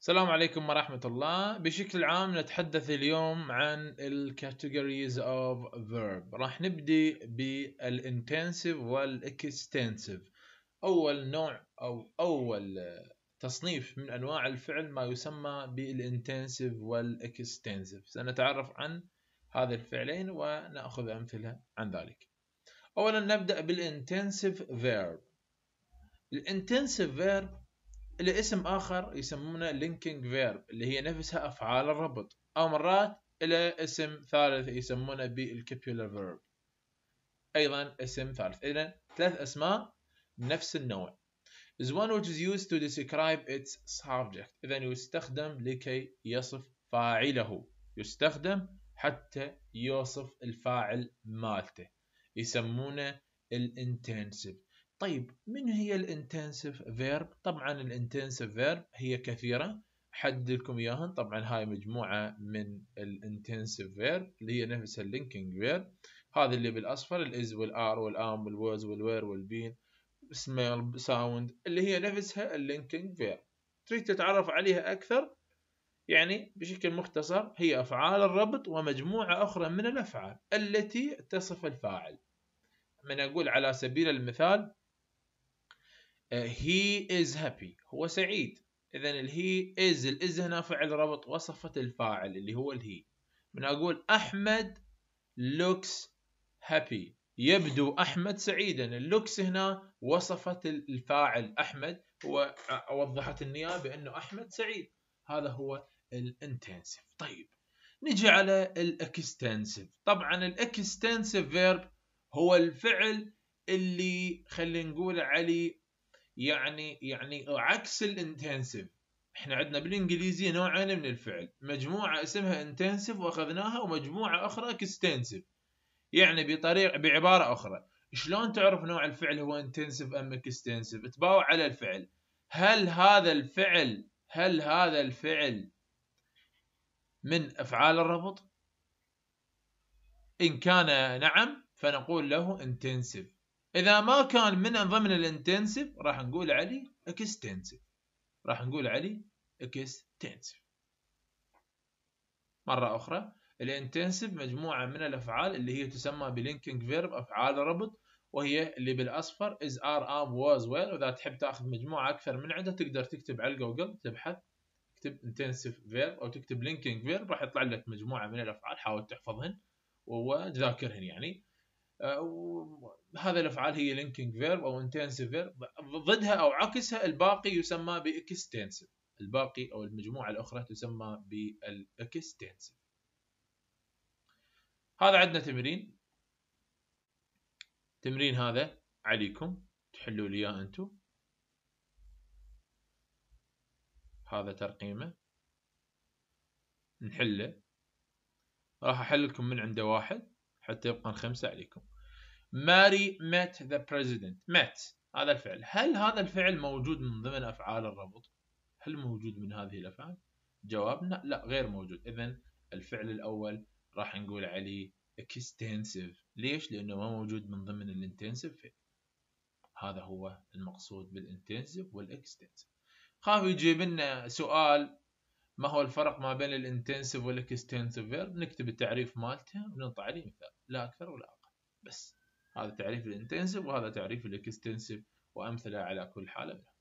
السلام عليكم ورحمة الله بشكل عام نتحدث اليوم عن ال categories of verb راح نبدي بالintensive والextensive أول نوع أو أول تصنيف من أنواع الفعل ما يسمى بالintensive والextensive سنتعرف عن هذا الفعلين ونأخذ أمثلة عن ذلك أولا نبدأ بالintensive verb intensive verb لاسم آخر يسمونه لينكينج فيرب اللي هي نفسها أفعال الربط أو مرات إلى اسم ثالث يسمونه بالكبيولر فيرب أيضا اسم ثالث إذا ثلاث أسماء نفس النوع is one which is used to describe its subject إذا يستخدم لكي يصف فاعله يستخدم حتى يوصف الفاعل مالته يسمونه الانتنسيف طيب من هي الانتنسيف فيرب طبعا الانتنسيف فيرب هي كثيره حدد لكم اياهم طبعا هاي مجموعه من الانتنسيف فيرب اللي هي نفسها اللينكينج فيرب هذا اللي بالاصفر الاز والار والام والوز والوير والبين سميل ساوند اللي هي نفسها اللينكينج فيرب تريد تتعرف عليها اكثر يعني بشكل مختصر هي افعال الربط ومجموعه اخرى من الافعال التي تصف الفاعل من اقول على سبيل المثال هي از هابي هو سعيد اذا الهي از الاز هنا فعل ربط وصفه الفاعل اللي هو الهي من اقول احمد لوكس هابي يبدو احمد سعيدا اللوكس هنا وصفت الفاعل احمد هو آه، وضحت النيابه بانه احمد سعيد هذا هو الانتنسيف طيب نجي على الاكستنسيف طبعا الاكستنسيف فيرب هو الفعل اللي خلينا نقول عليه يعني يعني عكس الانتنسيف احنا عندنا بالانجليزي نوعين من الفعل مجموعه اسمها انتنسيف واخذناها ومجموعه اخرى اكستنسيف يعني بطريقه بعباره اخرى شلون تعرف نوع الفعل هو انتنسيف ام اكستنسيف تباوع على الفعل هل هذا الفعل هل هذا الفعل من افعال الربط ان كان نعم فنقول له انتنسيف اذا ما كان من ضمن الانتنسيف راح نقول عليه اكستنسيف راح نقول عليه اكستنسيف مره اخرى الانتنسيف مجموعه من الافعال اللي هي تسمى بلينكينج فيرب افعال ربط وهي اللي بالاصفر از ار ام واز ويل واذا تحب تاخذ مجموعه اكثر من عده تقدر تكتب على جوجل تبحث تكتب انتنسيف فيرب او تكتب لينكينج فيرب راح يطلع لك مجموعه من الافعال حاول تحفظهن وتذاكرهن يعني آه، هذا الافعال هي لينكينج فيرب او انتنسيف فيرب ضدها او عكسها الباقي يسمى باكستنسيف الباقي او المجموعه الاخرى تسمى بالاكستنسيف هذا عندنا تمرين تمرين هذا عليكم تحلوا لي اياه انتم هذا ترقيمه نحله راح احل لكم من عنده واحد حتى يبقى خمسة عليكم ماري مات ذا بريزيدنت مات هذا الفعل هل هذا الفعل موجود من ضمن أفعال الربط هل موجود من هذه الأفعال جوابنا لا غير موجود إذا الفعل الأول راح نقول عليه اكستنسيف ليش لأنه ما موجود من ضمن الانتنسيف فعل هذا هو المقصود بالانتنسيف والاكستنسيف خاف يجيب لنا سؤال ما هو الفرق ما بين الانتنسيف والاكستنسيف نكتب التعريف مالته وننطي عليه مثال لا أكثر ولا أقل بس هذا تعريف الانتنسيف وهذا تعريف الاكستنسيف وأمثلة على كل حالة منها